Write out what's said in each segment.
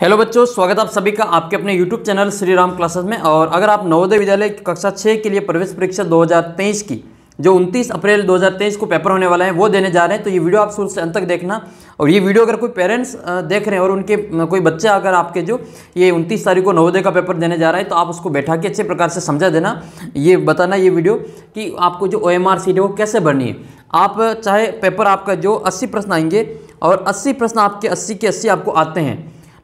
hello बच्चों स्वागत आप सभी का आपके अपने YouTube channel Shri Ram classes में और अगर आप नवोदय विद्यालय कक्षा छः के लिए प्रवेश परीक्षा 2023 की जो 29 अप्रैल 2023 को पेपर होने वाला है वो देने जा रहे हैं तो ये वीडियो आप शुरू से अंत तक देखना और ये वीडियो अगर कोई पेरेंट्स देख रहे हैं और उनके कोई बच्चे अगर आपके जो ये 29 तारीख को नवोदय का पेपर देने जा रहा है तो आप उसको बैठा के अच्छे प्रकार से समझा देना ये बताना ये वीडियो कि आपको जो ओ एम आर सी वो कैसे भरनी है आप चाहे पेपर आपका जो अस्सी प्रश्न आएंगे और अस्सी प्रश्न आपके अस्सी के अस्सी आपको आते हैं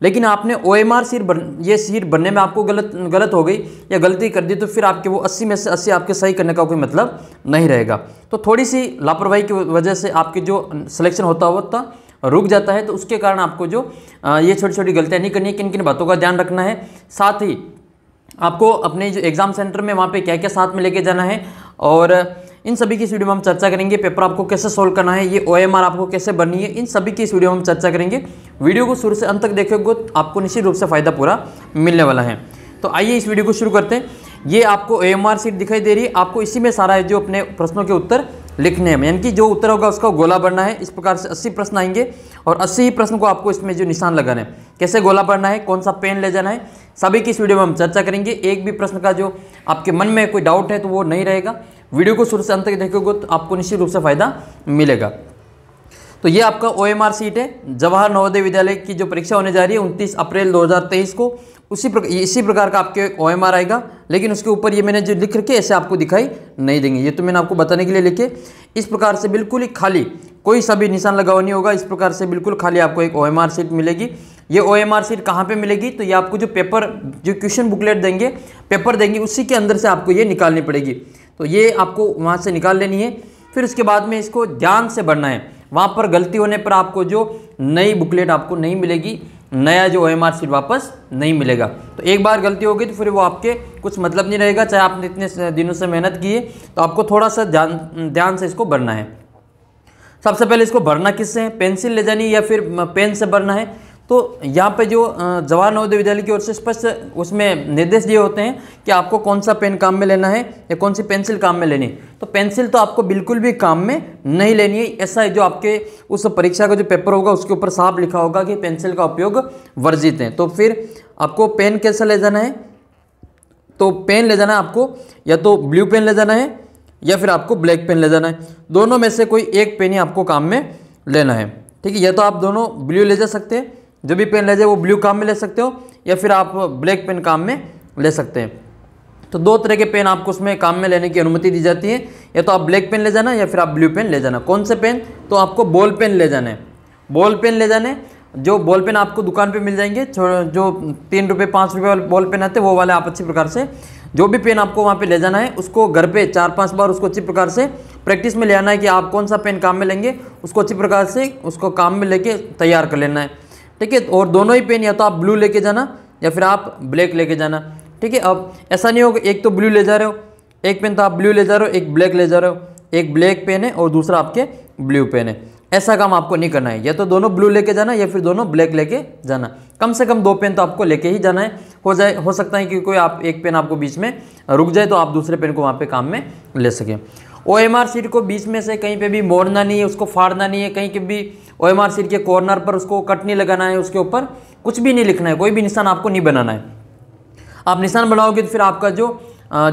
लेकिन आपने ओ एम आर सीट बन ये सीट बनने में आपको गलत गलत हो गई या गलती कर दी तो फिर आपके वो अस्सी में से अस्सी आपके सही करने का कोई मतलब नहीं रहेगा तो थोड़ी सी लापरवाही की वजह से आपकी जो सिलेक्शन होता था तो रुक जाता है तो उसके कारण आपको जो ये छोटी छोटी गलतियाँ नहीं करनी है किन किन बातों का ध्यान रखना है साथ ही आपको अपने जो एग्ज़ाम सेंटर में वहाँ पे क्या क्या साथ में लेके जाना है और इन सभी की इस वीडियो में हम चर्चा करेंगे पेपर आपको कैसे सोल्व करना है ये ओ आपको कैसे बननी है इन सभी की इस वीडियो में हम चर्चा करेंगे वीडियो को शुरू से अंत तक देखोगे तो आपको निश्चित रूप से फ़ायदा पूरा मिलने वाला है तो आइए इस वीडियो को शुरू करते हैं ये आपको ए सीट दिखाई दे रही है आपको इसी में सारा है जो अपने प्रश्नों के उत्तर लिखने हैं यानी कि जो उत्तर होगा उसका गोला बढ़ना है इस प्रकार से अस्सी प्रश्न आएंगे और अस्सी ही प्रश्न को आपको इसमें जो निशान लगाना है कैसे गोला बढ़ना है कौन सा पेन ले जाना है सभी की इस वीडियो में हम चर्चा करेंगे एक भी प्रश्न का जो आपके मन में कोई डाउट है तो वो नहीं रहेगा वीडियो को शुरू से अंत तक देखोगे तो आपको निश्चित रूप से फ़ायदा मिलेगा तो ये आपका ओ सीट है जवाहर नवोदय विद्यालय की जो परीक्षा होने जा रही है उनतीस अप्रैल दो को उसी प्रकार इसी प्रकार का आपके ओ आएगा लेकिन उसके ऊपर ये मैंने जो लिख रखे ऐसे आपको दिखाई नहीं देंगे ये तो मैंने आपको बताने के लिए लिखे इस प्रकार से बिल्कुल ही खाली कोई सभी निशान लगा नहीं होगा इस प्रकार से बिल्कुल खाली आपको एक ओ सीट मिलेगी ये ओ एम आर सीट कहाँ पर मिलेगी तो ये आपको जो पेपर जो क्वेश्चन बुकलेट देंगे पेपर देंगे उसी के अंदर से आपको ये निकालनी पड़ेगी तो ये आपको वहाँ से निकाल लेनी है फिर उसके बाद में इसको ध्यान से भरना है वहाँ पर गलती होने पर आपको जो नई बुकलेट आपको नहीं मिलेगी नया जो ओ एम आर सीट वापस नहीं मिलेगा तो एक बार गलती होगी तो फिर वो आपके कुछ मतलब नहीं रहेगा चाहे आपने इतने दिनों से मेहनत की है तो आपको थोड़ा सा ध्यान से इसको भरना है सबसे पहले इसको भरना किससे है पेंसिल ले जानी या फिर पेन से भरना है तो यहाँ पे जो जवाहर नवोदय विद्यालय की ओर से स्पष्ट उसमें निर्देश दिए होते हैं कि आपको कौन सा पेन काम में लेना है या कौन सी पेंसिल काम में लेनी है तो पेंसिल तो आपको बिल्कुल भी काम में नहीं लेनी है ऐसा है जो आपके उस परीक्षा का जो पेपर होगा उसके ऊपर साफ लिखा होगा कि पेंसिल का उपयोग वर्जित है तो फिर आपको पेन कैसा ले जाना है तो पेन ले जाना है आपको या तो ब्लू पेन ले जाना है या फिर आपको ब्लैक पेन ले जाना है दोनों में से कोई एक पेन ही आपको काम में लेना है ठीक है या तो आप दोनों ब्लू ले जा सकते हैं जो भी पेन ले जाए वो ब्लू काम में ले सकते हो या फिर आप ब्लैक पेन काम में ले सकते हैं तो दो तरह के पेन आपको उसमें काम में लेने की अनुमति दी जाती है या तो आप ब्लैक पेन ले जाना या फिर आप ब्लू पेन ले जाना कौन से पेन तो आपको बॉल पेन ले जाना है बॉल पेन ले जाने जो बॉल पेन आपको दुकान पे मिल जाएंगे जो तीन रुपये पाँच रुपये वाले बॉल पेन आते हैं वो वाले आप अच्छी प्रकार से जो भी पेन आपको वहाँ पे ले जाना है उसको घर पे चार पांच बार उसको अच्छी प्रकार से प्रैक्टिस में ले आना है कि आप कौन सा पेन काम में लेंगे उसको अच्छी प्रकार से उसको काम में लेके तैयार कर लेना है ठीक है और दोनों ही पेन या तो आप ब्लू लेके जाना या फिर आप ब्लैक लेके जाना ठीक है अब ऐसा नहीं होगा एक तो ब्लू ले जा रहे हो एक पेन तो आप ब्लू ले जा रहे हो एक ब्लैक ले जा रहे हो एक ब्लैक पेन है और दूसरा आपके ब्लू पेन है ऐसा काम आपको नहीं करना है या तो दोनों ब्लू लेके जाना या फिर दोनों ब्लैक लेके जाना कम से कम दो पेन तो आपको लेके ही जाना है हो जाए हो सकता है कि कोई आप एक पेन आपको बीच में रुक जाए तो आप दूसरे पेन को वहाँ पे काम में ले सकें ओ एम आर सीट को बीच में से कहीं पे भी मोड़ना नहीं है उसको फाड़ना नहीं है कहीं के भी ओ एम आर सीट के कॉर्नर पर उसको कट नहीं लगाना है उसके ऊपर कुछ भी नहीं लिखना है कोई भी निशान आपको नहीं बनाना है आप निशान बनाओगे तो फिर आपका जो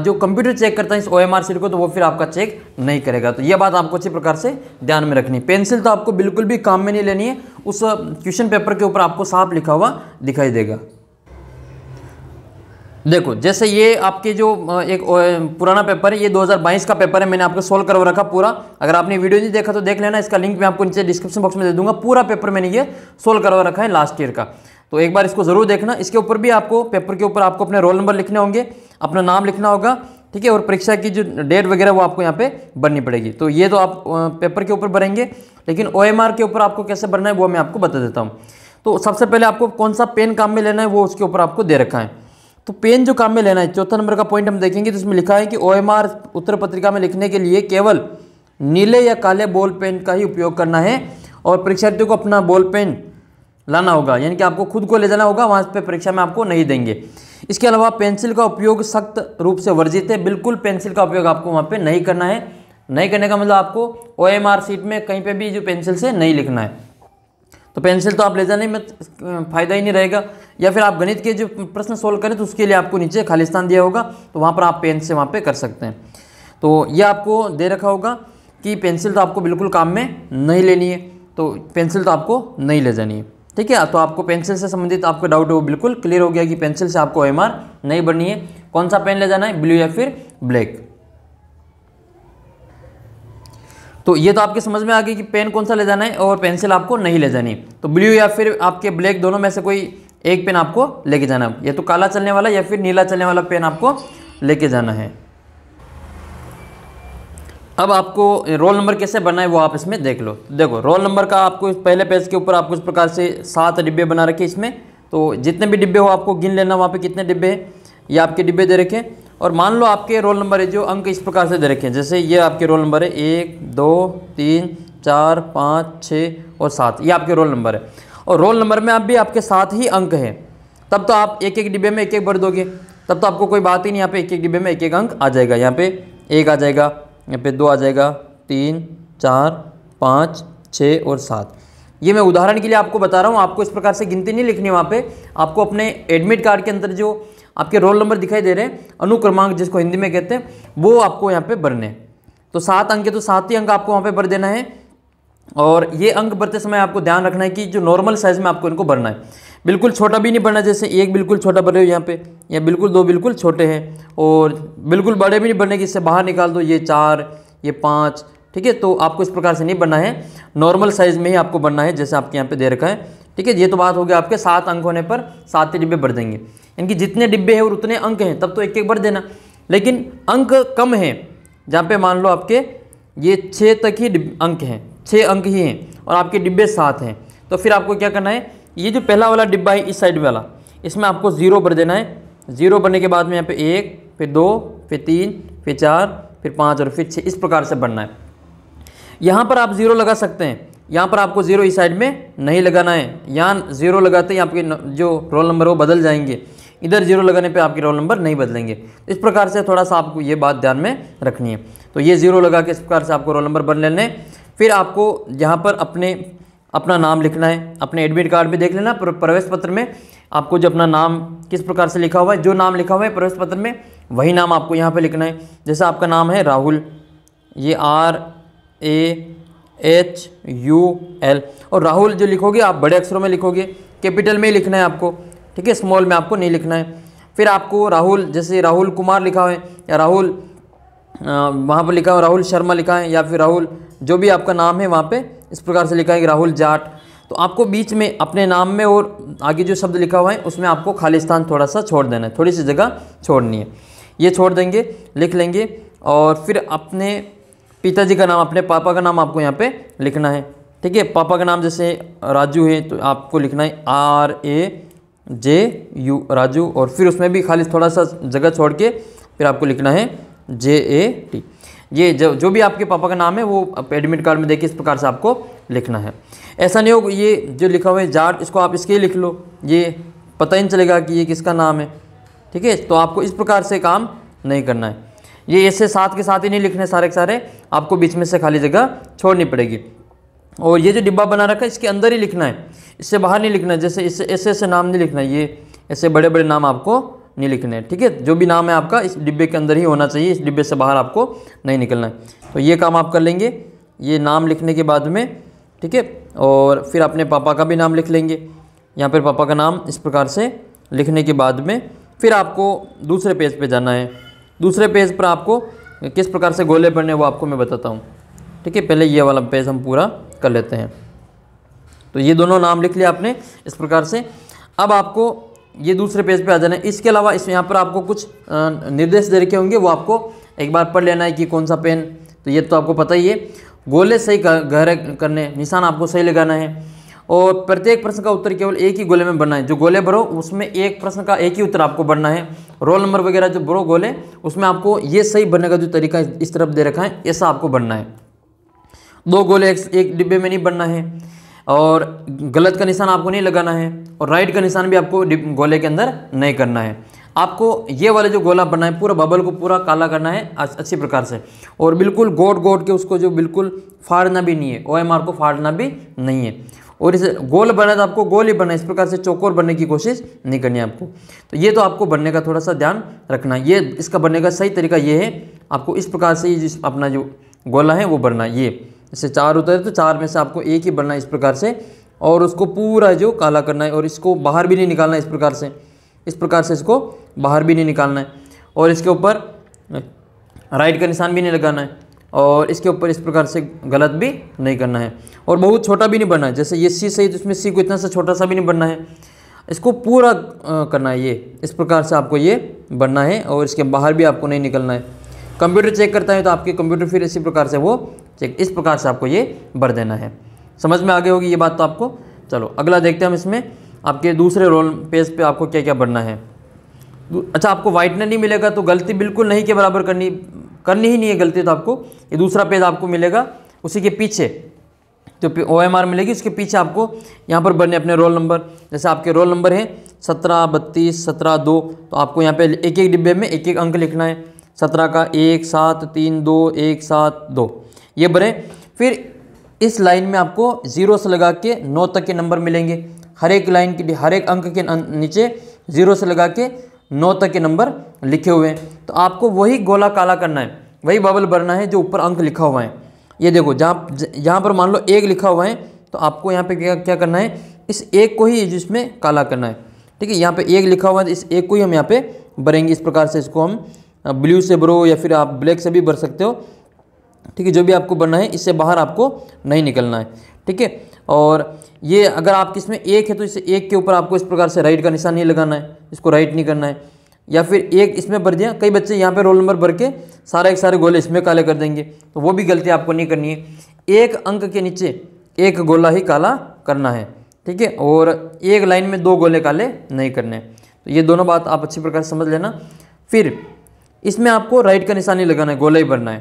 जो कंप्यूटर चेक करता है इस ओ एम आर सीट को तो वो फिर आपका चेक नहीं करेगा तो ये बात आपको अच्छी प्रकार से ध्यान में रखनी पेंसिल तो आपको बिल्कुल भी काम में नहीं लेनी है उस क्वेश्चन पेपर के ऊपर आपको साफ लिखा हुआ दिखाई देगा देखो जैसे ये आपके जो एक पुराना पेपर है ये 2022 का पेपर है मैंने आपको सोल्व करवा रखा पूरा अगर आपने वीडियो नहीं देखा तो देख लेना इसका लिंक मैं आपको नीचे डिस्क्रिप्शन बॉक्स में दे दूंगा पूरा पेपर मैंने ये सोल्व करवा रखा है लास्ट ईयर का तो एक बार इसको ज़रूर देखना इसके ऊपर भी आपको पेपर के ऊपर आपको अपने रोल नंबर लिखने होंगे अपना नाम लिखना होगा ठीक है और परीक्षा की जो डेट वगैरह वो आपको यहाँ पे भरनी पड़ेगी तो ये तो आप पेपर के ऊपर भरेंगे लेकिन ओ के ऊपर आपको कैसे भरना है वो मैं आपको बता देता हूँ तो सबसे पहले आपको कौन सा पेन काम में लेना है वो उसके ऊपर आपको दे रखा है तो पेन जो काम में लेना है चौथा नंबर का पॉइंट हम देखेंगे तो इसमें लिखा है कि ओ उत्तर पत्रिका में लिखने के लिए केवल नीले या काले बॉल पेन का ही उपयोग करना है और परीक्षार्थियों को अपना बॉल पेन लाना होगा यानी कि आपको खुद को ले जाना होगा वहाँ पर परीक्षा में आपको नहीं देंगे इसके अलावा पेंसिल का उपयोग सख्त रूप से वर्जित है बिल्कुल पेंसिल का उपयोग आपको वहाँ पर नहीं करना है नहीं करने का मतलब आपको ओ एम आर सीट में कहीं पर भी जो पेंसिल से नहीं लिखना है तो पेंसिल तो आप ले जाने में फ़ायदा ही नहीं रहेगा या फिर आप गणित के जो प्रश्न सोल्व करें तो उसके लिए आपको नीचे खालिस्तान दिया होगा तो वहाँ पर आप पेन से वहाँ पर कर सकते हैं तो ये आपको दे रखा होगा कि पेंसिल तो आपको बिल्कुल काम में नहीं लेनी है तो पेंसिल तो आपको नहीं ले जानी है ठीक है तो आपको पेंसिल से संबंधित आपका डाउट है वो बिल्कुल क्लियर हो गया कि पेंसिल से आपको एम नहीं बननी है कौन सा पेन ले जाना है ब्लू या फिर ब्लैक तो ये तो आपके समझ में आ गई कि पेन कौन सा ले जाना है और पेंसिल आपको नहीं ले जानी तो ब्लू या फिर आपके ब्लैक दोनों में से कोई एक पेन आपको लेके जाना है या तो काला चलने वाला या फिर नीला चलने वाला पेन आपको लेके जाना है अब आपको रोल नंबर कैसे बनना है वो आप इसमें देख लो देखो रोल नंबर का आपको इस पहले पेज के ऊपर आपको इस प्रकार से सात डिब्बे बना रखे इसमें तो जितने भी डिब्बे हो आपको गिन लेना वहाँ पे कितने डिब्बे हैं ये आपके डिब्बे दे रखे और मान लो आपके रोल नंबर है जो अंक इस प्रकार से दे रखे हैं जैसे ये आपके रोल नंबर है एक दो तीन चार पाँच छः और सात ये आपके रोल नंबर है और रोल नंबर में आप भी आपके साथ ही अंक हैं तब तो आप एक एक डिब्बे में एक एक भर दोगे तब तो आपको कोई बात ही नहीं यहाँ पे एक एक डिब्बे में एक एक अंक आ जाएगा यहाँ पे एक आ जाएगा यहाँ पे दो आ जाएगा तीन चार पाँच छः और सात ये मैं उदाहरण के लिए आपको बता रहा हूँ आपको इस प्रकार से गिनती नहीं लिखनी वहाँ पे आपको अपने एडमिट कार्ड के अंदर जो आपके रोल नंबर दिखाई दे रहे हैं अनुक्रमांक जिसको हिंदी में कहते हैं वो आपको यहाँ पे भरने तो सात अंक है तो सात ही अंक आपको वहाँ पे भर देना है और ये अंक भरते समय आपको ध्यान रखना है कि जो नॉर्मल साइज़ में आपको इनको भरना है बिल्कुल छोटा भी नहीं भरना जैसे एक बिल्कुल छोटा रहे हो यहाँ पे या बिल्कुल दो बिल्कुल छोटे हैं और बिल्कुल बड़े भी नहीं भरने कि इससे बाहर निकाल दो ये चार ये पाँच ठीक है तो आपको इस प्रकार से नहीं बनना है नॉर्मल साइज़ में ही आपको बनना है जैसे आपके यहाँ पे दे रखा है ठीक है ये तो बात हो गई आपके सात अंक होने पर सात ही डिब्बे भर देंगे यानी कि जितने डिब्बे हैं और उतने अंक हैं तब तो एक एक भर देना लेकिन अंक कम हैं जहाँ पे मान लो आपके ये छः तक ही अंक हैं छः अंक ही हैं और आपके डिब्बे सात हैं तो फिर आपको क्या करना है ये जो पहला वाला डिब्बा है इस साइड वाला इसमें आपको ज़ीरो भर देना है ज़ीरो भरने के बाद में यहाँ पे एक फिर दो फिर तीन फिर चार फिर पाँच और फिर छः इस प्रकार से भरना है यहाँ पर आप ज़ीरो लगा सकते हैं यहाँ पर आपको ज़ीरो इस साइड में नहीं लगाना है यहाँ ज़ीरो लगाते ही आपके जो रोल नंबर वो बदल जाएंगे इधर जीरो लगाने पे आपके रोल नंबर नहीं बदलेंगे इस प्रकार से थोड़ा सा आपको ये बात ध्यान में रखनी है तो ये ज़ीरो लगा के इस प्रकार से आपको रोल नंबर बन लेना है फिर आपको यहाँ पर अपने अपना नाम लिखना है अपने एडमिट कार्ड भी देख लेना प्रवेश पत्र में आपको जो अपना नाम किस प्रकार से लिखा हुआ है जो नाम लिखा हुआ है प्रवेश पत्र में वही नाम आपको यहाँ पर लिखना है जैसे आपका नाम है राहुल ये R A H U L और राहुल जो लिखोगे आप बड़े अक्षरों में लिखोगे कैपिटल में ही लिखना है आपको ठीक है स्मॉल में आपको नहीं लिखना है फिर आपको राहुल जैसे राहुल कुमार लिखा है या राहुल वहाँ पर लिखा है राहुल शर्मा लिखा है या फिर राहुल जो भी आपका नाम है वहाँ पे इस प्रकार से लिखा है कि राहुल जाट तो आपको बीच में अपने नाम में और आगे जो शब्द लिखा हुआ है उसमें आपको खाली स्थान थोड़ा सा छोड़ देना है थोड़ी सी जगह छोड़नी है ये छोड़ देंगे लिख लेंगे और फिर अपने पिताजी का नाम अपने पापा का नाम आपको यहाँ पे लिखना है ठीक है पापा का नाम जैसे राजू है तो आपको लिखना है R A J U Raju और फिर उसमें भी खाली थोड़ा सा जगह छोड़ के फिर आपको लिखना है जे ए टी ये जो जो भी आपके पापा का नाम है वो एडमिट कार्ड में देखिए इस प्रकार से आपको लिखना है ऐसा नहीं हो ये जो लिखा हुआ है जाट इसको आप इसके ही लिख लो ये पता ही नहीं चलेगा कि ये किसका नाम है ठीक है तो आपको इस प्रकार से काम नहीं करना है ये ऐसे साथ के साथ ही नहीं लिखने सारे के सारे आपको बीच में से खाली जगह छोड़नी पड़ेगी और ये जो डिब्बा बना रखा है इसके अंदर ही लिखना है इससे बाहर नहीं लिखना है जैसे इससे ऐसे ऐसे नाम नहीं लिखना है ये ऐसे बड़े बड़े नाम आपको नहीं लिखने हैं ठीक है जो भी नाम है आपका इस डिब्बे के अंदर ही होना चाहिए इस डिब्बे से बाहर आपको नहीं निकलना है तो ये काम आप कर लेंगे ये नाम लिखने के बाद में ठीक है और फिर अपने पापा का भी नाम लिख लेंगे या फिर पापा का नाम इस प्रकार से लिखने के बाद में फिर आपको दूसरे पेज पे जाना है दूसरे पेज पर आपको किस प्रकार से गोले पढ़ने वो आपको मैं बताता हूँ ठीक है पहले ये वाला पेज हम पूरा कर लेते हैं तो ये दोनों नाम लिख लिया आपने इस प्रकार से अब आपको ये दूसरे पेज पे आ जाना है इसके अलावा इस यहाँ पर आपको कुछ निर्देश दे रखे होंगे वो आपको एक बार पढ़ लेना है कि कौन सा पेन तो ये तो आपको पता ही है गोले सही गहरे करने निशान आपको सही लगाना है और प्रत्येक प्रश्न का उत्तर केवल एक ही गोले में बनना है जो गोले भरो उसमें एक प्रश्न का एक ही उत्तर आपको बनना है रोल नंबर वगैरह जो भरो गोले उसमें आपको ये सही बनने का जो तरीका इस तरफ दे रखा है ऐसा आपको बनना है दो गोले एक, एक डिब्बे में नहीं बनना है और गलत का निशान आपको नहीं लगाना है और राइट का निशान भी आपको गोले के अंदर नहीं करना है आपको ये वाले जो गोला बनना है पूरा बबल को पूरा काला करना है अच्छी प्रकार से और बिल्कुल गोट गोट के उसको जो बिल्कुल फाड़ना भी नहीं है ओ को फाड़ना भी नहीं है और इसे गोल बना तो आपको गोल ही बना इस प्रकार से चौकोर बनने की कोशिश नहीं करनी है आपको तो ये तो आपको बनने का थोड़ा सा ध्यान रखना ये इसका बनने का सही तरीका ये है आपको इस प्रकार से जिस अपना जो गोला है वो बनना ये इससे चार होता है तो चार में से आपको एक ही बनना इस प्रकार से और उसको पूरा जो काला करना है और इसको बाहर भी नहीं निकालना इस प्रकार से इस प्रकार से इसको बाहर भी नहीं निकालना है और इसके ऊपर राइट का निशान भी नहीं लगाना है और इसके ऊपर इस प्रकार से गलत भी नहीं करना है और बहुत छोटा भी नहीं बनना है जैसे ये सी सही तो इसमें सी को इतना सा छोटा सा भी नहीं बनना है इसको पूरा करना है ये इस प्रकार से आपको ये बनना है और इसके बाहर भी आपको नहीं निकलना है कंप्यूटर चेक करता है तो आपके कंप्यूटर फिर इसी प्रकार से वो चेक इस प्रकार से आपको ये भर देना है समझ में आगे होगी ये बात तो आपको चलो अगला देखते हैं हम इसमें आपके दूसरे रोल पेज पे आपको क्या क्या बढ़ना है अच्छा आपको वाइटनर नहीं मिलेगा तो गलती बिल्कुल नहीं के बराबर करनी करनी ही नहीं है गलती तो आपको ये दूसरा पेज आपको मिलेगा उसी के पीछे जो ओ एम आर मिलेगी उसके पीछे आपको यहाँ पर बने अपने रोल नंबर जैसे आपके रोल नंबर हैं सत्रह बत्तीस सत्रह दो तो आपको यहाँ पे एक एक डिब्बे में एक एक अंक लिखना है सत्रह का एक सात तीन दो एक सात दो ये बने फिर इस लाइन में आपको ज़ीरो से लगा के नौ तक के नंबर मिलेंगे हर एक लाइन के हर एक अंक के नीचे ज़ीरो से लगा के नौ तक के नंबर लिखे हुए हैं तो आपको वही गोला काला करना है वही बबल भरना है जो ऊपर अंक लिखा हुआ है ये देखो जहाँ यहाँ पर मान लो एक लिखा हुआ है तो आपको यहाँ पे क्या क्या करना है इस एक को ही जिसमें काला करना है ठीक है यहाँ पे एक लिखा हुआ है तो इस एक को ही हम यहाँ पे भरेंगे इस प्रकार से इसको हम ब्लू से भरो या फिर आप ब्लैक से भी भर सकते हो ठीक है जो भी आपको भरना है इससे बाहर आपको नहीं निकलना है ठीक है और ये अगर आपकी इसमें एक है तो इसे एक के ऊपर आपको इस प्रकार से राइट का निशान नहीं लगाना है इसको राइट नहीं करना है या फिर एक इसमें भर दिया कई बच्चे यहाँ पे रोल नंबर भर के सारे एक सारे गोले इसमें काले कर देंगे तो वो भी गलती आपको नहीं करनी है एक अंक के नीचे एक गोला ही काला करना है ठीक है और एक लाइन में दो गोले काले नहीं करने तो ये दोनों बात आप अच्छी प्रकार समझ लेना फिर इसमें आपको राइट का निशान नहीं लगाना है गोला ही भरना है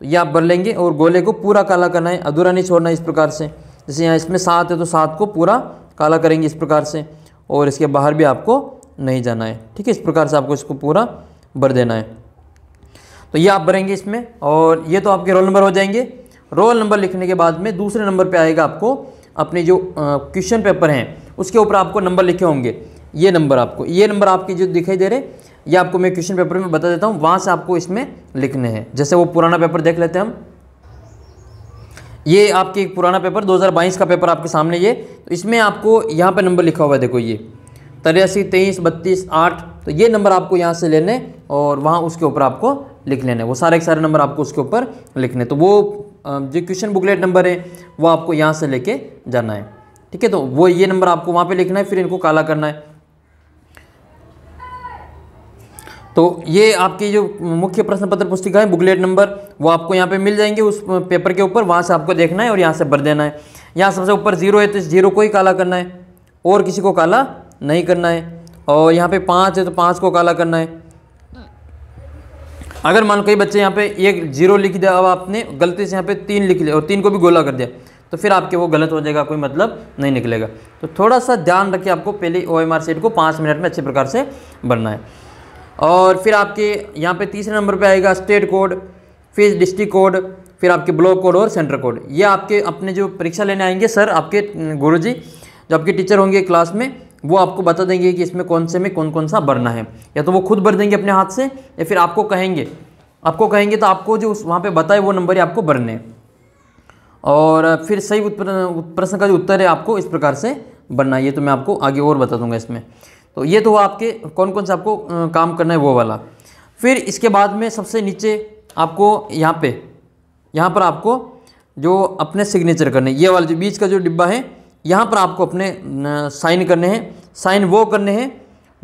तो ये आप भर लेंगे और गोले को पूरा काला करना है अधूरा नहीं छोड़ना है इस प्रकार से जैसे यहाँ इसमें सात है तो सात को पूरा काला करेंगे इस प्रकार से और इसके बाहर भी आपको नहीं जाना है ठीक है इस प्रकार से आपको इसको पूरा भर देना है तो ये आप भरेंगे इसमें और ये तो आपके रोल नंबर हो जाएंगे रोल नंबर लिखने के बाद में दूसरे नंबर पे आएगा आपको अपने जो क्वेश्चन पेपर हैं उसके ऊपर आपको नंबर लिखे होंगे ये नंबर आपको ये नंबर आपके जो दिखाई दे रहे ये आपको मैं क्वेश्चन पेपर में बता देता हूँ वहाँ से आपको इसमें लिखने हैं जैसे वो पुराना पेपर देख लेते हैं हम ये आपके एक पुराना पेपर 2022 का पेपर आपके सामने ये तो इसमें आपको यहाँ पर नंबर लिखा हुआ है देखो ये तिरासी तेईस बत्तीस आठ तो ये नंबर आपको यहाँ से लेने और वहाँ उसके ऊपर आपको लिख लेने वो सारे के सारे नंबर आपको उसके ऊपर लिखने तो वो जो क्वेश्चन बुकलेट नंबर है वो आपको यहाँ से लेके जाना है ठीक है तो वो ये नंबर आपको वहाँ पर लिखना है फिर इनको काला करना है तो ये आपकी जो मुख्य प्रश्न पत्र पुस्तिका है बुकलेट नंबर वो आपको यहाँ पे मिल जाएंगे उस पेपर के ऊपर वहाँ से आपको देखना है और यहाँ से भर देना है यहाँ सबसे ऊपर जीरो है तो इस जीरो को ही काला करना है और किसी को काला नहीं करना है और यहाँ पे पाँच है तो पाँच को काला करना है अगर मान कई बच्चे यहाँ पे एक जीरो लिख दिया अब आपने गलती से यहाँ पे तीन लिख लिया और तीन को भी गोला कर दिया तो फिर आपके वो गलत हो जाएगा कोई मतलब नहीं निकलेगा तो थोड़ा सा ध्यान रखिए आपको पहले ओ एम आर सीट को पाँच मिनट में अच्छे प्रकार से भरना है और फिर आपके यहाँ पे तीसरे नंबर पे आएगा स्टेट कोड फिर डिस्ट्रिक्ट कोड फिर आपके ब्लॉक कोड और सेंटर कोड ये आपके अपने जो परीक्षा लेने आएंगे सर आपके जी जो आपके टीचर होंगे क्लास में वो आपको बता देंगे कि इसमें कौन से में कौन कौन सा भरना है या तो वो खुद भर देंगे अपने हाथ से या फिर आपको कहेंगे आपको कहेंगे तो आपको जो उस वहाँ पर बताए वो नंबर ही आपको भरने और फिर सही प्रश्न का जो उत्तर है आपको इस प्रकार से है ये तो मैं आपको आगे और बता दूंगा इसमें तो ये तो आपके कौन कौन सा आपको काम करना है वो वाला फिर इसके बाद में सबसे नीचे आपको यहाँ पे यहाँ पर आपको जो अपने सिग्नेचर करने ये वाला जो बीच का जो डिब्बा है यहाँ पर आपको अपने साइन करने हैं साइन वो करने हैं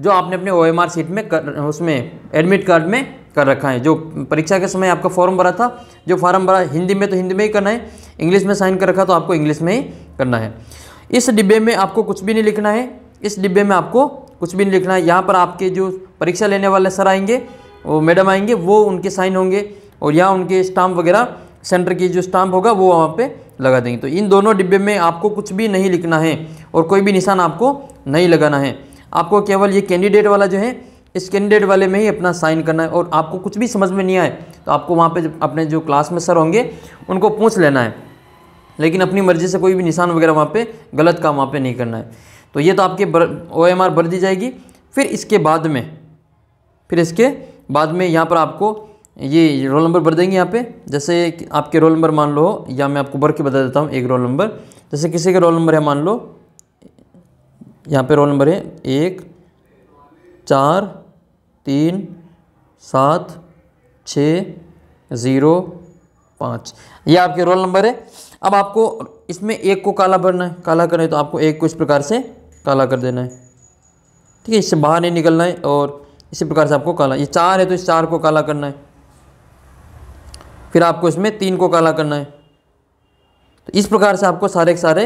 जो आपने अपने ओ एम आर सीट में कर उसमें एडमिट कार्ड में कर रखा है जो परीक्षा के समय आपका फॉर्म भरा था जो फॉर्म भरा हिंदी में तो हिंदी में ही करना है इंग्लिश में साइन कर रखा तो आपको इंग्लिश में ही करना है इस डिब्बे में आपको कुछ भी नहीं लिखना है इस डिब्बे में आपको कुछ भी नहीं लिखना है यहाँ पर आपके जो परीक्षा लेने वाले सर आएंगे वो मैडम आएंगे वो उनके साइन होंगे और यहाँ उनके स्टाम्प वगैरह सेंटर की जो स्टाम्प होगा वो वहाँ पे लगा देंगे तो इन दोनों डिब्बे में आपको कुछ भी नहीं लिखना है और कोई भी निशान आपको नहीं लगाना है आपको केवल ये कैंडिडेट वाला जो है इस कैंडिडेट वाले में ही अपना साइन करना है और आपको कुछ भी समझ में नहीं आए तो आपको वहाँ पे अपने जो क्लास में सर होंगे उनको पूछ लेना है लेकिन अपनी मर्ज़ी से कोई भी निशान वगैरह वहाँ पे गलत काम वहाँ पे नहीं करना है तो ये तो आपके ओ एम आर भर दी जाएगी फिर इसके बाद में फिर इसके बाद में यहाँ पर आपको ये रोल नंबर भर देंगे यहाँ पे जैसे आपके रोल नंबर मान लो या मैं आपको भर के बता देता हूँ एक रोल नंबर जैसे किसी का रोल नंबर है मान लो यहाँ पे रोल नंबर है एक चार तीन सात छः ज़ीरो पाँच ये आपके रोल नंबर है अब आपको इसमें एक को काला भरना है काला करें तो आपको एक को इस प्रकार से काला कर देना है ठीक है इससे बाहर नहीं निकलना है और इसी प्रकार से आपको काला ये चार है तो इस चार को काला करना है फिर आपको इसमें तीन को काला करना है तो इस प्रकार से आपको सारे के सारे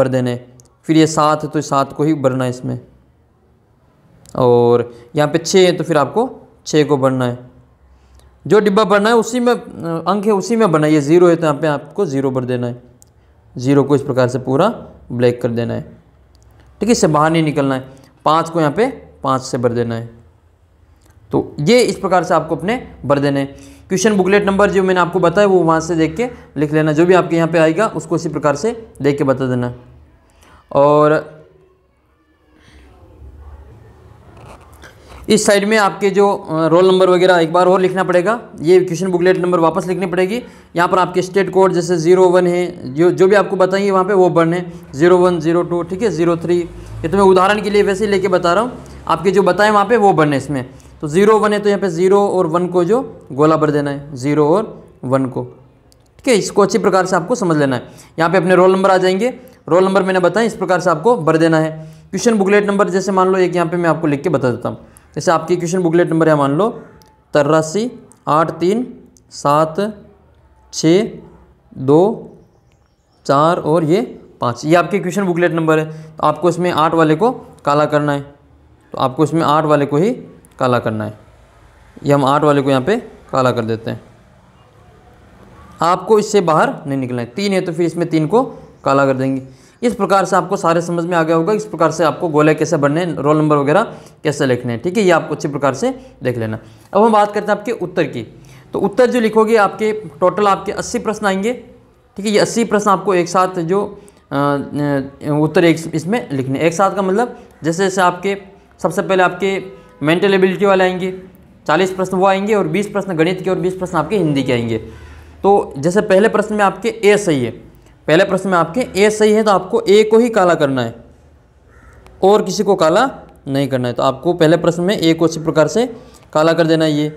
भर देने हैं फिर ये सात है तो सात को ही भरना है इसमें और यहाँ पे छः है तो फिर आपको छः को भरना है जो डिब्बा भरना है उसी में अंक है उसी में भरना है ये ज़ीरो है तो यहाँ पे आपको ज़ीरो भर देना है ज़ीरो को इस प्रकार से पूरा ब्लैक कर देना है ठीक है इससे बाहर नहीं निकलना है पाँच को यहाँ पे पाँच से भर देना है तो ये इस प्रकार से आपको अपने भर देने हैं क्वेश्चन बुकलेट नंबर जो मैंने आपको बताया वो वहाँ से देख के लिख लेना जो भी आपके यहाँ पे आएगा उसको इसी प्रकार से देख के बता देना और इस साइड में आपके जो रोल नंबर वगैरह एक बार और लिखना पड़ेगा ये क्वेश्चन बुकलेट नंबर वापस लिखनी पड़ेगी यहाँ पर आपके स्टेट कोड जैसे ज़ीरो वन है जो जो भी आपको बताएंगे वहाँ पे वो वन है ज़ीरो वन ज़ीरो टू ठीक है ज़ीरो थ्री ये तो मैं उदाहरण के लिए वैसे ही लेके बता रहा हूँ आपके जो बताएं वहाँ पर वो वन है इसमें तो ज़ीरो वन है तो यहाँ पर ज़ीरो और वन को जो गोला भर देना है ज़ीरो और वन को ठीक है इसको अच्छी प्रकार से आपको समझ लेना है यहाँ पर अपने रोल नंबर आ जाएंगे रोल नंबर मैंने बताया इस प्रकार से आपको भर देना है क्वेश्चन बुकलेट नंबर जैसे मान लो एक यहाँ पर मैं आपको लिख के बता देता हूँ जैसे आपकी क्वेश्चन बुकलेट नंबर है मान लो तिरासी आठ तीन सात छः दो चार और ये पाँच ये आपके क्वेश्चन बुकलेट नंबर है तो आपको इसमें आठ वाले को काला करना है तो आपको इसमें आठ वाले को ही काला करना है ये हम आठ वाले को यहाँ पे काला कर देते हैं आपको इससे बाहर नहीं निकलना है तीन है तो फिर इसमें तीन को काला कर देंगे इस प्रकार से आपको सारे समझ में आ गया होगा इस प्रकार से आपको गोले कैसे बनने रोल नंबर वगैरह कैसे लिखने हैं ठीक है ये आपको अच्छी प्रकार से देख लेना अब हम बात करते हैं आपके उत्तर की तो उत्तर जो लिखोगे आपके टोटल आपके अस्सी प्रश्न आएंगे ठीक है ये अस्सी प्रश्न आपको एक साथ जो उत्तर एक इसमें लिखने एक साथ का मतलब जैसे जैसे आपके सबसे पहले आपके मेंटल एबिलिटी वाले आएंगे चालीस प्रश्न वो आएंगे और बीस प्रश्न गणित के और बीस प्रश्न आपके हिंदी के आएंगे तो जैसे पहले प्रश्न में आपके ए सही है पहले प्रश्न में आपके ए सही है तो आपको ए को ही काला करना है और किसी को काला नहीं करना है तो आपको पहले प्रश्न में ए को इसी प्रकार से काला कर देना है ये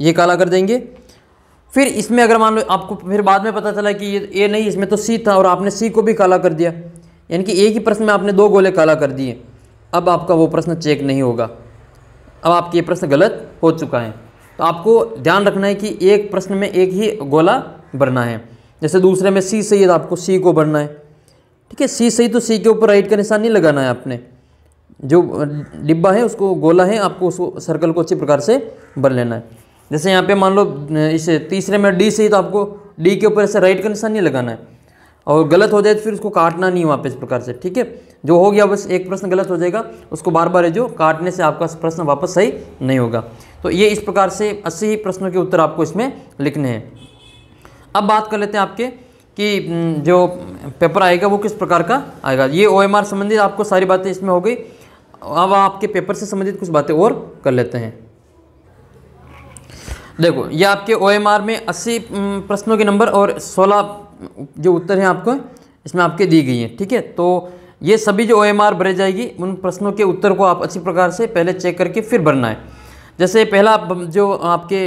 ये काला कर देंगे फिर इसमें अगर मान लो आपको फिर बाद में पता चला कि ये ए नहीं इसमें तो सी था और आपने सी को भी काला कर दिया यानी कि एक ही प्रश्न में आपने दो गोले काला कर दिए अब आपका वो प्रश्न चेक नहीं होगा अब आपके ये प्रश्न गलत हो चुका है तो आपको ध्यान रखना है कि एक प्रश्न में एक ही गोला भरना है जैसे दूसरे में सी सही है तो आपको सी को भरना है ठीक है सी सही तो सी के ऊपर राइट का निशान नहीं लगाना है आपने जो डिब्बा है उसको गोला है आपको उसको सर्कल को अच्छी प्रकार से भर लेना है जैसे यहाँ पे मान लो इसे तीसरे में डी सही तो आपको डी के ऊपर ऐसे राइट का निशान नहीं लगाना है और गलत हो जाए तो फिर उसको काटना नहीं वापस प्रकार से ठीक है जो हो गया बस एक प्रश्न गलत हो जाएगा उसको बार बार जो काटने से आपका प्रश्न वापस सही नहीं होगा तो ये इस प्रकार से अस्सी प्रश्नों के उत्तर आपको इसमें लिखने हैं अब बात कर लेते हैं आपके कि जो पेपर आएगा वो किस प्रकार का आएगा ये ओ संबंधित आपको सारी बातें इसमें हो गई अब आपके पेपर से संबंधित कुछ बातें और कर लेते हैं देखो ये आपके ओ में 80 प्रश्नों के नंबर और 16 जो उत्तर हैं आपको इसमें आपके दी गई हैं ठीक है तो ये सभी जो ओ एम भरे जाएगी उन प्रश्नों के उत्तर को आप अच्छी प्रकार से पहले चेक करके फिर भरना है जैसे पहला जो आपके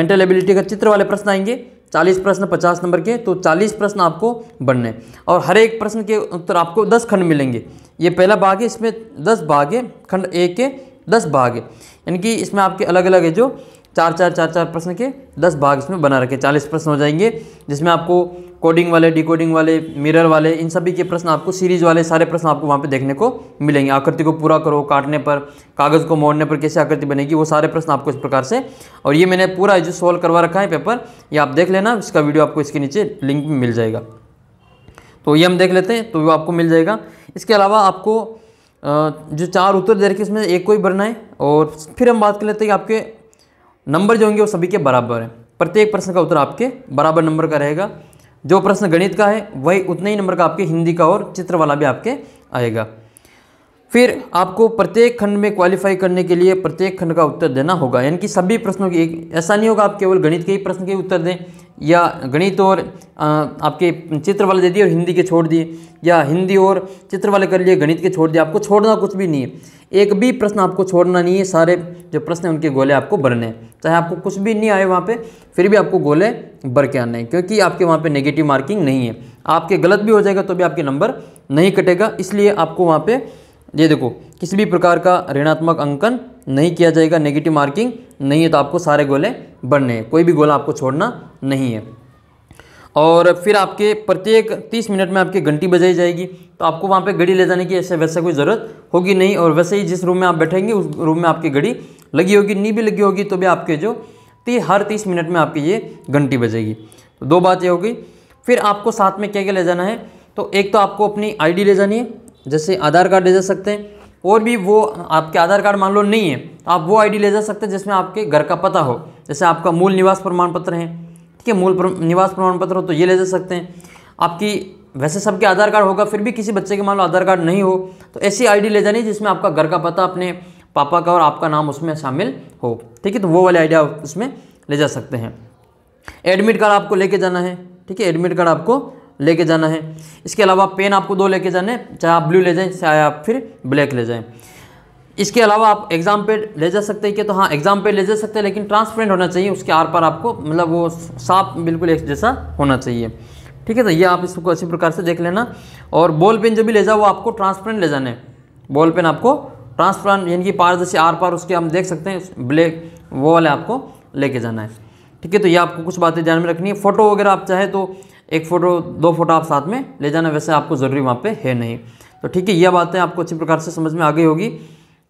मेंटल एबिलिटी का चित्र वाले प्रश्न आएंगे 40 प्रश्न 50 नंबर के तो 40 प्रश्न आपको बनने और हर एक प्रश्न के उत्तर आपको 10 खंड मिलेंगे ये पहला भाग है इसमें 10 भाग है खंड ए के 10 भाग है यानी कि इसमें आपके अलग अलग है जो चार चार चार चार प्रश्न के दस भाग इसमें बना रखे चालीस प्रश्न हो जाएंगे जिसमें आपको कोडिंग वाले डिकोडिंग वाले मिरर वाले इन सभी के प्रश्न आपको सीरीज वाले सारे प्रश्न आपको वहाँ पे देखने को मिलेंगे आकृति को पूरा करो काटने पर कागज़ को मोड़ने पर कैसे आकृति बनेगी वो सारे प्रश्न आपको इस प्रकार से और ये मैंने पूरा जो सॉल्व करवा रखा है पेपर ये आप देख लेना इसका वीडियो आपको इसके नीचे लिंक में मिल जाएगा तो ये हम देख लेते हैं तो वो आपको मिल जाएगा इसके अलावा आपको जो चार उत्तर दे रखे उसमें एक को ही भरना है और फिर हम बात कर लेते हैं कि आपके नंबर जो होंगे वो सभी के बराबर हैं प्रत्येक प्रश्न का उत्तर आपके बराबर नंबर का रहेगा जो प्रश्न गणित का है वही उतने ही नंबर का आपके हिंदी का और चित्र वाला भी आपके आएगा फिर आपको प्रत्येक खंड में क्वालिफाई करने के लिए प्रत्येक खंड का उत्तर देना होगा यानी कि सभी प्रश्नों की ऐसा नहीं होगा आप केवल गणित के ही प्रश्न के उत्तर दें या गणित और आपके चित्र वाले दे दिए और हिंदी के छोड़ दिए या हिंदी और चित्र वाले कर लिए गणित के छोड़ दिए आपको छोड़ना कुछ भी नहीं है एक भी प्रश्न आपको छोड़ना नहीं है सारे जो प्रश्न हैं उनके गोले आपको भरने हैं चाहे आपको कुछ भी नहीं आए वहाँ पर फिर भी आपको गोले भर के आने हैं क्योंकि आपके वहाँ पर नेगेटिव मार्किंग नहीं है आपके गलत भी हो जाएगा तो भी आपके नंबर नहीं कटेगा इसलिए आपको वहाँ पर ये देखो किसी भी प्रकार का ऋणात्मक अंकन नहीं किया जाएगा नेगेटिव मार्किंग नहीं है तो आपको सारे गोले बढ़ने हैं कोई भी गोला आपको छोड़ना नहीं है और फिर आपके प्रत्येक 30 मिनट में आपकी घंटी बजाई जाएगी तो आपको वहाँ पे घड़ी ले जाने की ऐसे वैसे कोई ज़रूरत होगी नहीं और वैसे ही जिस रूम में आप बैठेंगे उस रूम में आपकी घड़ी लगी होगी नहीं भी लगी होगी तो भी आपके जो ती हर तीस मिनट में आपकी ये घंटी बजेगी तो दो बात ये होगी फिर आपको साथ में क्या क्या ले जाना है तो एक तो आपको अपनी आईडी ले जानी है जैसे आधार कार्ड ले जा सकते हैं और भी वो आपके आधार कार्ड मान लो नहीं है तो आप वो आईडी ले जा सकते हैं जिसमें आपके घर का पता हो जैसे आपका मूल निवास प्रमाण पत्र है ठीक है मूल प्र... निवास प्रमाण पत्र हो तो ये ले जा सकते हैं आपकी वैसे सबके आधार कार्ड होगा फिर भी किसी बच्चे के मान लो आधार कार्ड नहीं हो तो ऐसी आई ले जानी जिसमें आपका घर का पता अपने पापा का और आपका नाम उसमें शामिल हो ठीक है तो वो वाली आईडी आप उसमें ले जा सकते हैं एडमिट कार्ड आपको लेके जाना है ठीक है एडमिट कार्ड आपको लेके जाना है इसके अलावा पेन आपको दो लेके जाने चाहे आप ब्लू ले जाएं चाहे आप फिर ब्लैक ले जाएँ इसके अलावा आप एग्ज़ाम पे ले जा सकते हैं कि तो हाँ एग्ज़ाम पे ले जा सकते हैं लेकिन ट्रांसपेरेंट होना चाहिए उसके आर पर आपको मतलब वो साफ बिल्कुल एक जैसा होना चाहिए ठीक है तो ये आप इसको अच्छी प्रकार से देख लेना और बॉल पेन जो भी ले जाओ वो आपको ट्रांसपेरेंट ले जाना है बॉल पेन आपको ट्रांसपेरेंट यानी कि पारदर्शी आर पार उसके हम देख सकते हैं ब्लैक वो वाले आपको लेके जाना है ठीक है तो ये आपको कुछ बातें ध्यान में रखनी है फ़ोटो वगैरह आप चाहे तो एक फ़ोटो दो फोटो आप साथ में ले जाना वैसे आपको ज़रूरी वहाँ पे है नहीं तो ठीक है यह बातें आपको अच्छी प्रकार से समझ में आ गई होगी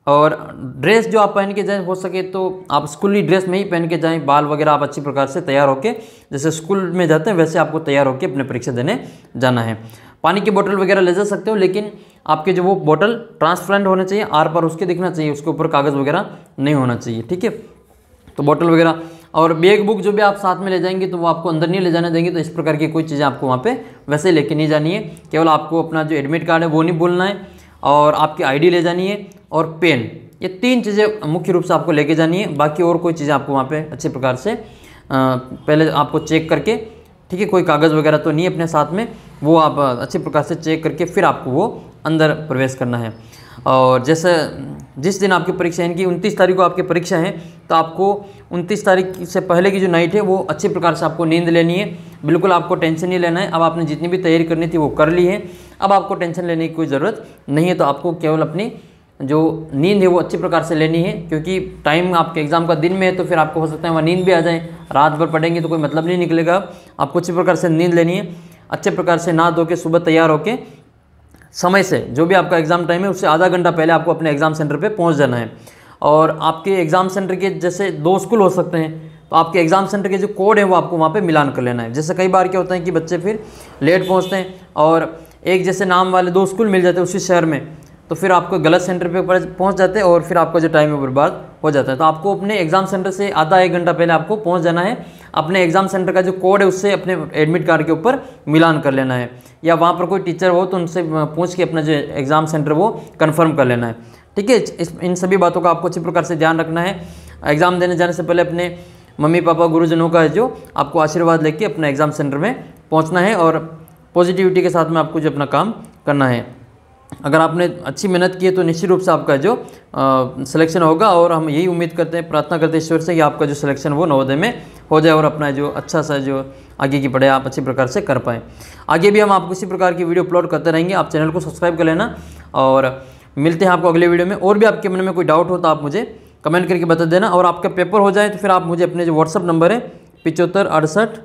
और ड्रेस जो आप पहन के जाएँ हो सके तो आप स्कूली ड्रेस में ही पहन के जाएँ बाल वगैरह आप अच्छी प्रकार से तैयार होकर जैसे स्कूल में जाते हैं वैसे आपको तैयार होकर अपने परीक्षा देने जाना है पानी की बोतल वगैरह ले जा सकते हो लेकिन आपके जो वो बोतल ट्रांसपेरेंट होने चाहिए आर पर उसके दिखना चाहिए उसके ऊपर कागज़ वगैरह नहीं होना चाहिए ठीक है तो बोतल वगैरह और बैग बुक जो भी आप साथ में ले जाएंगे तो वो आपको अंदर नहीं ले जाने देंगे तो इस प्रकार की कोई चीज़ें आपको वहाँ पे वैसे लेके नहीं जानी है केवल आपको अपना जो एडमिट कार्ड है वो नहीं भूलना है और आपकी आईडी ले जानी है और पेन ये तीन चीज़ें मुख्य रूप से आपको लेके जानी है बाकी और कोई चीज़ें आपको वहाँ पर अच्छे प्रकार से पहले आपको चेक करके ठीक है कोई कागज़ वगैरह तो नहीं अपने साथ में वो आप अच्छे प्रकार से चेक करके फिर आपको वो अंदर प्रवेश करना है और जैसे जिस दिन आपकी परीक्षा इनकी उनतीस तारीख को आपकी परीक्षा है तो आपको उनतीस तारीख से पहले की जो नाइट है वो अच्छे प्रकार से आपको नींद लेनी है बिल्कुल आपको टेंशन नहीं लेना है अब आपने जितनी भी तैयारी करनी थी वो कर ली है अब आपको टेंशन लेने की कोई ज़रूरत नहीं है तो आपको केवल अपनी जो नींद है वो अच्छे प्रकार से लेनी है क्योंकि टाइम आपके एग्ज़ाम का दिन में है तो फिर आपको हो सकता है वहाँ नींद भी आ जाए रात भर पढ़ेंगे तो कोई मतलब नहीं निकलेगा आपको अच्छे प्रकार से नींद लेनी है अच्छे प्रकार से ना धो के सुबह तैयार होकर समय से जो भी आपका एग्ज़ाम टाइम है उससे आधा घंटा पहले आपको अपने एग्ज़ाम सेंटर पे पहुंच जाना है और आपके एग्ज़ाम सेंटर के जैसे दो स्कूल हो सकते हैं तो आपके एग्ज़ाम सेंटर के जो कोड है वो आपको वहाँ पे मिलान कर लेना है जैसे कई बार क्या होता है कि बच्चे फिर लेट पहुँचते हैं और एक जैसे नाम वाले दो स्कूल मिल जाते हैं उसी शहर में तो फिर आपको गलत सेंटर पर पहुँच जाते हैं और फिर आपका जो टाइम है बर्बाद हो जाता है तो आपको अपने एग्ज़ाम सेंटर से आधा एक घंटा पहले आपको पहुँच जाना है अपने एग्ज़ाम सेंटर का जो कोड है उससे अपने एडमिट कार्ड के ऊपर मिलान कर लेना है या वहाँ पर कोई टीचर हो तो उनसे पूछ के अपना जो एग्ज़ाम सेंटर वो कन्फर्म कर लेना है ठीक है इन सभी बातों का आपको अच्छी प्रकार से ध्यान रखना है एग्ज़ाम देने जाने से पहले अपने मम्मी पापा गुरुजनों का जो आपको आशीर्वाद लेके अपना एग्ज़ाम सेंटर में पहुँचना है और पॉजिटिविटी के साथ में आपको जो अपना काम करना है अगर आपने अच्छी मेहनत की है तो निश्चित रूप से आपका जो सिलेक्शन होगा और हम यही उम्मीद करते हैं प्रार्थना करते हैं ईश्वर से कि आपका जो सिलेक्शन वो नवोदय में हो जाए और अपना जो अच्छा सा जो आगे की पढ़ाई आप अच्छी प्रकार से कर पाएँ आगे भी हम आपको इसी प्रकार की वीडियो अपलोड करते रहेंगे आप चैनल को सब्सक्राइब कर लेना और मिलते हैं आपको अगले वीडियो में और भी आपके मन में कोई डाउट हो तो आप मुझे कमेंट करके बता देना और आपका पेपर हो जाए तो फिर आप मुझे अपने जो व्हाट्सअप नंबर है पिचहत्तर अड़सठ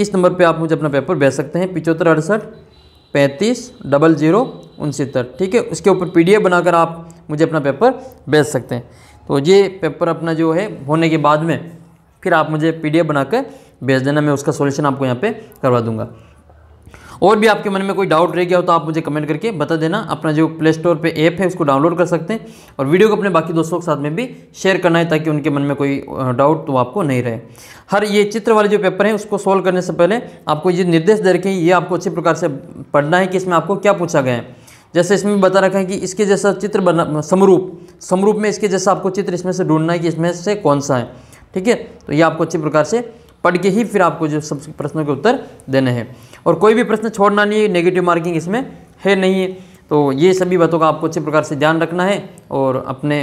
इस नंबर पर आप मुझे अपना पेपर भेज सकते हैं पिचहत्तर अड़सठ पैंतीस डबल जीरो उनसत्तर ठीक है उसके ऊपर पीडीएफ बनाकर आप मुझे अपना पेपर भेज सकते हैं तो ये पेपर अपना जो है होने के बाद में फिर आप मुझे पीडीएफ बनाकर भेज देना मैं उसका सॉल्यूशन आपको यहाँ पे करवा दूंगा और भी आपके मन में कोई डाउट रह गया हो तो आप मुझे कमेंट करके बता देना अपना जो प्ले स्टोर पर ऐप है उसको डाउनलोड कर सकते हैं और वीडियो को अपने बाकी दोस्तों के साथ में भी शेयर करना है ताकि उनके मन में कोई डाउट तो आपको नहीं रहे हर ये चित्र वाले जो पेपर हैं उसको सोल्व करने से पहले आपको ये निर्देश दे रखें ये आपको अच्छे प्रकार से पढ़ना है कि इसमें आपको क्या पूछा गया है जैसे इसमें बता रखा है कि इसके जैसा चित्र बना समरूप समरूप में इसके जैसा आपको चित्र इसमें से ढूंढना है कि इसमें से कौन सा है ठीक है तो ये आपको अच्छी प्रकार से पढ़ के ही फिर आपको जो सब प्रश्नों के उत्तर देने हैं और कोई भी प्रश्न छोड़ना नहीं है नेगेटिव मार्किंग इसमें है नहीं है तो ये सभी बातों का आपको अच्छी प्रकार से ध्यान रखना है और अपने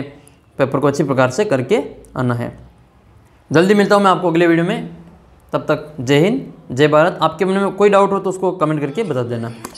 पेपर को अच्छी प्रकार से करके आना है जल्दी मिलता हूँ मैं आपको अगले वीडियो में तब तक जय हिंद जय भारत आपके मन में कोई डाउट हो तो उसको कमेंट करके बता देना